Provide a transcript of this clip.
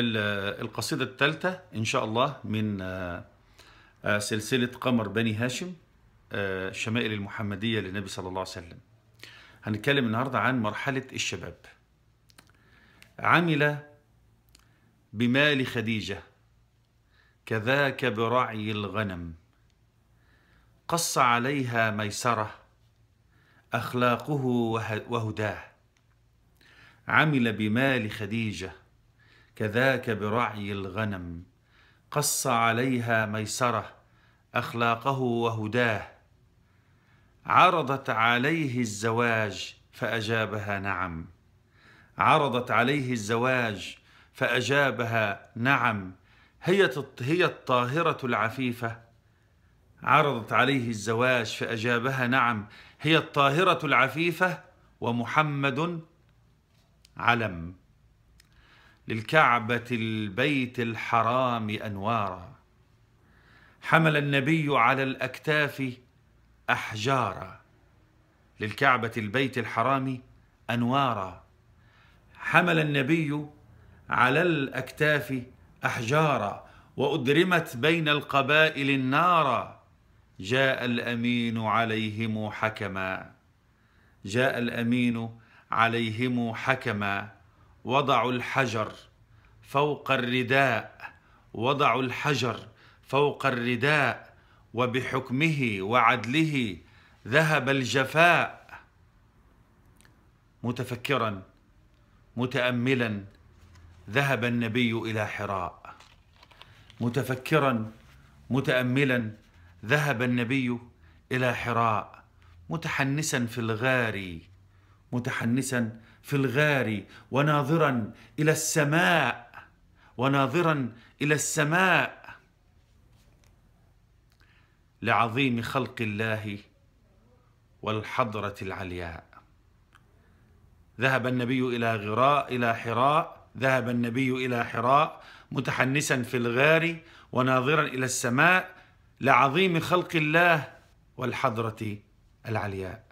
القصيدة الثالثة إن شاء الله من آه، آه، سلسلة قمر بني هاشم الشمائل آه، المحمدية للنبي صلى الله عليه وسلم هنتكلم النهاردة عن مرحلة الشباب عمل بمال خديجة كذاك برعي الغنم قص عليها ميسرة أخلاقه وهداه عمل بمال خديجة كذاك برعي الغنم قص عليها ميسره اخلاقه وهداه عرضت عليه الزواج فاجابها نعم عرضت عليه الزواج فاجابها نعم هي هي الطاهره العفيفه عرضت عليه الزواج فاجابها نعم هي الطاهره العفيفه ومحمد علم للكعبة البيت الحرام أنوارا حمل النبي على الأكتاف أحجارا للكعبة البيت الحرام أنوارا حمل النبي على الأكتاف أحجارا وأدرمت بين القبائل النارا جاء الأمين عليهم حكما جاء الأمين عليهم حكما وضعوا الحجر فوق الرداء وضعوا الحجر فوق الرداء وبحكمه وعدله ذهب الجفاء متفكرا متاملا ذهب النبي الى حراء متفكرا متاملا ذهب النبي الى حراء متحنسا في الغار متحنسا في الغار وناظرا الى السماء وناظرا الى السماء لعظيم خلق الله والحضره العلياء ذهب النبي الى غراء الى حراء ذهب النبي الى حراء متحنسا في الغار وناظرا الى السماء لعظيم خلق الله والحضره العلياء